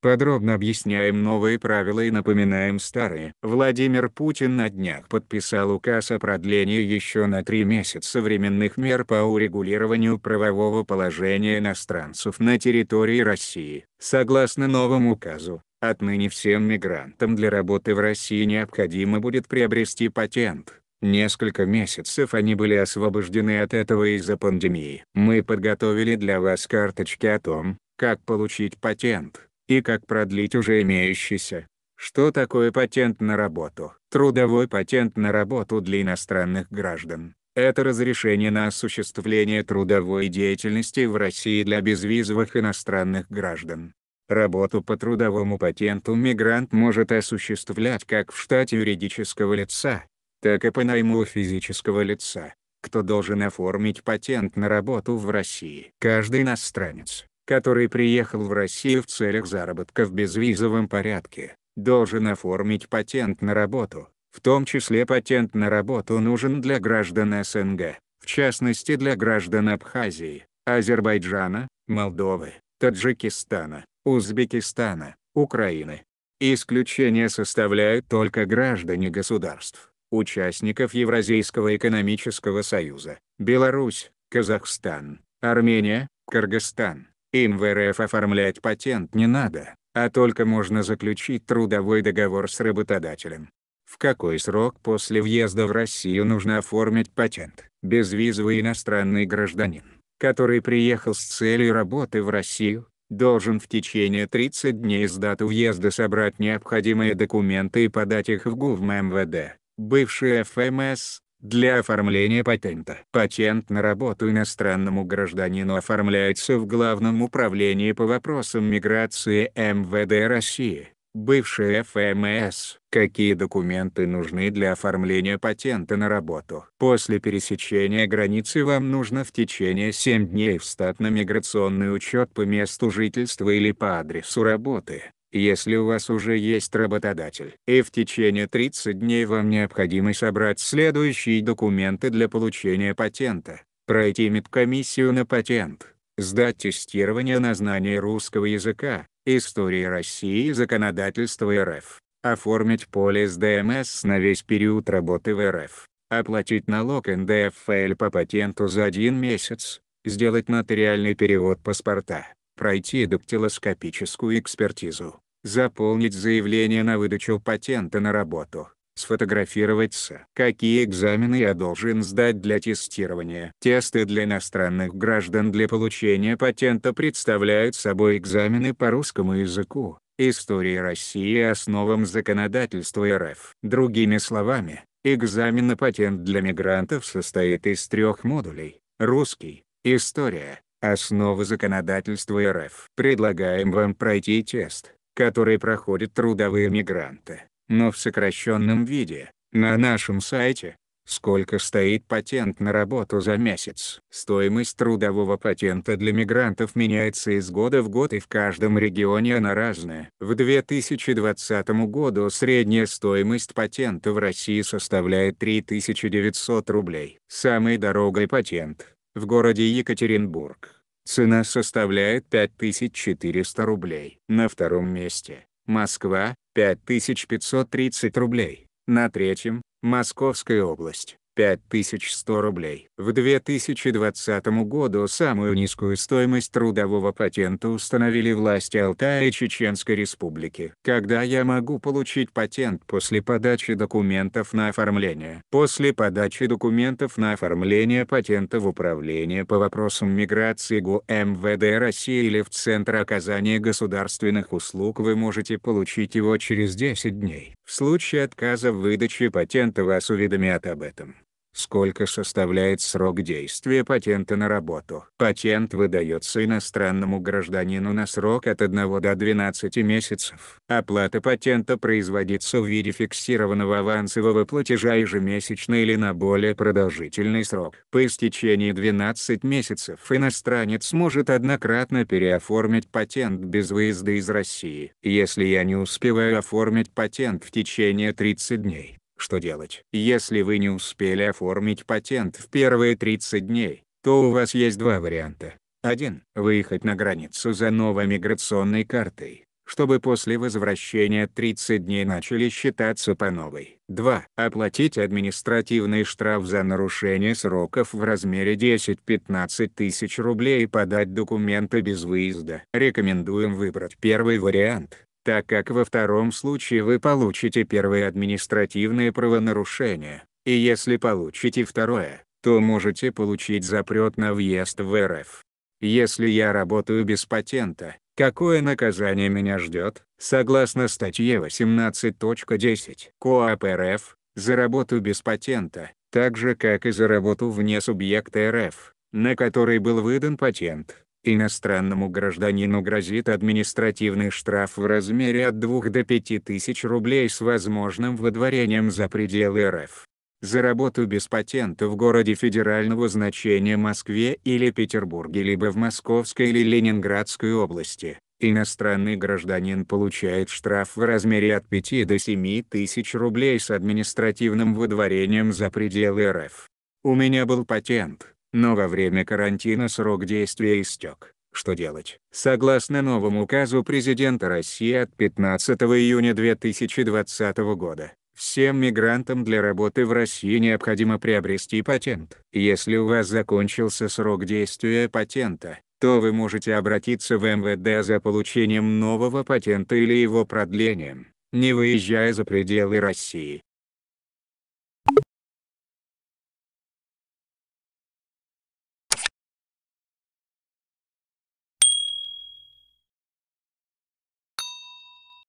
Подробно объясняем новые правила и напоминаем старые. Владимир Путин на днях подписал указ о продлении еще на три месяца временных мер по урегулированию правового положения иностранцев на территории России. Согласно новому указу, отныне всем мигрантам для работы в России необходимо будет приобрести патент. Несколько месяцев они были освобождены от этого из-за пандемии. Мы подготовили для вас карточки о том, как получить патент и как продлить уже имеющийся. Что такое патент на работу? Трудовой патент на работу для иностранных граждан – это разрешение на осуществление трудовой деятельности в России для безвизовых иностранных граждан. Работу по трудовому патенту мигрант может осуществлять как в штате юридического лица, так и по найму физического лица, кто должен оформить патент на работу в России. Каждый иностранец, который приехал в Россию в целях заработка в безвизовом порядке, должен оформить патент на работу, в том числе патент на работу нужен для граждан СНГ, в частности для граждан Абхазии, Азербайджана, Молдовы, Таджикистана, Узбекистана, Украины. Исключения составляют только граждане государств, участников Евразийского экономического союза, Беларусь, Казахстан, Армения, Кыргызстан, им в РФ оформлять патент не надо, а только можно заключить трудовой договор с работодателем. В какой срок после въезда в Россию нужно оформить патент? Безвизовый иностранный гражданин, который приехал с целью работы в Россию, должен в течение 30 дней с даты въезда собрать необходимые документы и подать их в ГУВМ МВД, бывший ФМС, для оформления патента. Патент на работу иностранному гражданину оформляется в Главном управлении по вопросам миграции МВД России, бывшее ФМС. Какие документы нужны для оформления патента на работу? После пересечения границы вам нужно в течение 7 дней встать на миграционный учет по месту жительства или по адресу работы если у вас уже есть работодатель. И в течение 30 дней вам необходимо собрать следующие документы для получения патента, пройти медкомиссию на патент, сдать тестирование на знание русского языка, истории России и законодательства РФ, оформить полис ДМС на весь период работы в РФ, оплатить налог НДФЛ по патенту за один месяц, сделать нотариальный перевод паспорта пройти дактилоскопическую экспертизу, заполнить заявление на выдачу патента на работу, сфотографироваться. Какие экзамены я должен сдать для тестирования? Тесты для иностранных граждан для получения патента представляют собой экзамены по русскому языку, истории России и основам законодательства РФ. Другими словами, экзамен на патент для мигрантов состоит из трех модулей – русский, история Основы законодательства РФ. Предлагаем вам пройти тест, который проходят трудовые мигранты, но в сокращенном виде, на нашем сайте. Сколько стоит патент на работу за месяц? Стоимость трудового патента для мигрантов меняется из года в год и в каждом регионе она разная. В 2020 году средняя стоимость патента в России составляет 3900 рублей. Самый дорогой патент в городе Екатеринбург. Цена составляет 5400 рублей. На втором месте – Москва, 5530 рублей. На третьем – Московская область, 5100 рублей. В 2020 году самую низкую стоимость трудового патента установили власти Алтая и Чеченской Республики. Когда я могу получить патент после подачи документов на оформление? После подачи документов на оформление патента в Управление по вопросам миграции ГУ МВД России или в Центр оказания государственных услуг вы можете получить его через 10 дней. В случае отказа в выдаче патента вас уведомят об этом. Сколько составляет срок действия патента на работу? Патент выдается иностранному гражданину на срок от 1 до 12 месяцев. Оплата патента производится в виде фиксированного авансового платежа ежемесячно или на более продолжительный срок. По истечении 12 месяцев иностранец может однократно переоформить патент без выезда из России. Если я не успеваю оформить патент в течение 30 дней, что делать? Если вы не успели оформить патент в первые 30 дней, то у вас есть два варианта. 1. Выехать на границу за новой миграционной картой, чтобы после возвращения 30 дней начали считаться по новой. 2. Оплатить административный штраф за нарушение сроков в размере 10-15 тысяч рублей и подать документы без выезда. Рекомендуем выбрать первый вариант так как во втором случае вы получите первое административное правонарушение, и если получите второе, то можете получить запрет на въезд в РФ. Если я работаю без патента, какое наказание меня ждет? Согласно статье 18.10 КОАП РФ, за работу без патента, так же как и за работу вне субъекта РФ, на который был выдан патент, Иностранному гражданину грозит административный штраф в размере от 2 до 5 тысяч рублей с возможным выдворением за пределы РФ. За работу без патента в городе федерального значения Москве или Петербурге либо в Московской или Ленинградской области, иностранный гражданин получает штраф в размере от 5 до 7 тысяч рублей с административным выдворением за пределы РФ. У меня был патент, но во время карантина срок действия истек. Что делать? Согласно новому указу президента России от 15 июня 2020 года, всем мигрантам для работы в России необходимо приобрести патент. Если у вас закончился срок действия патента, то вы можете обратиться в МВД за получением нового патента или его продлением, не выезжая за пределы России.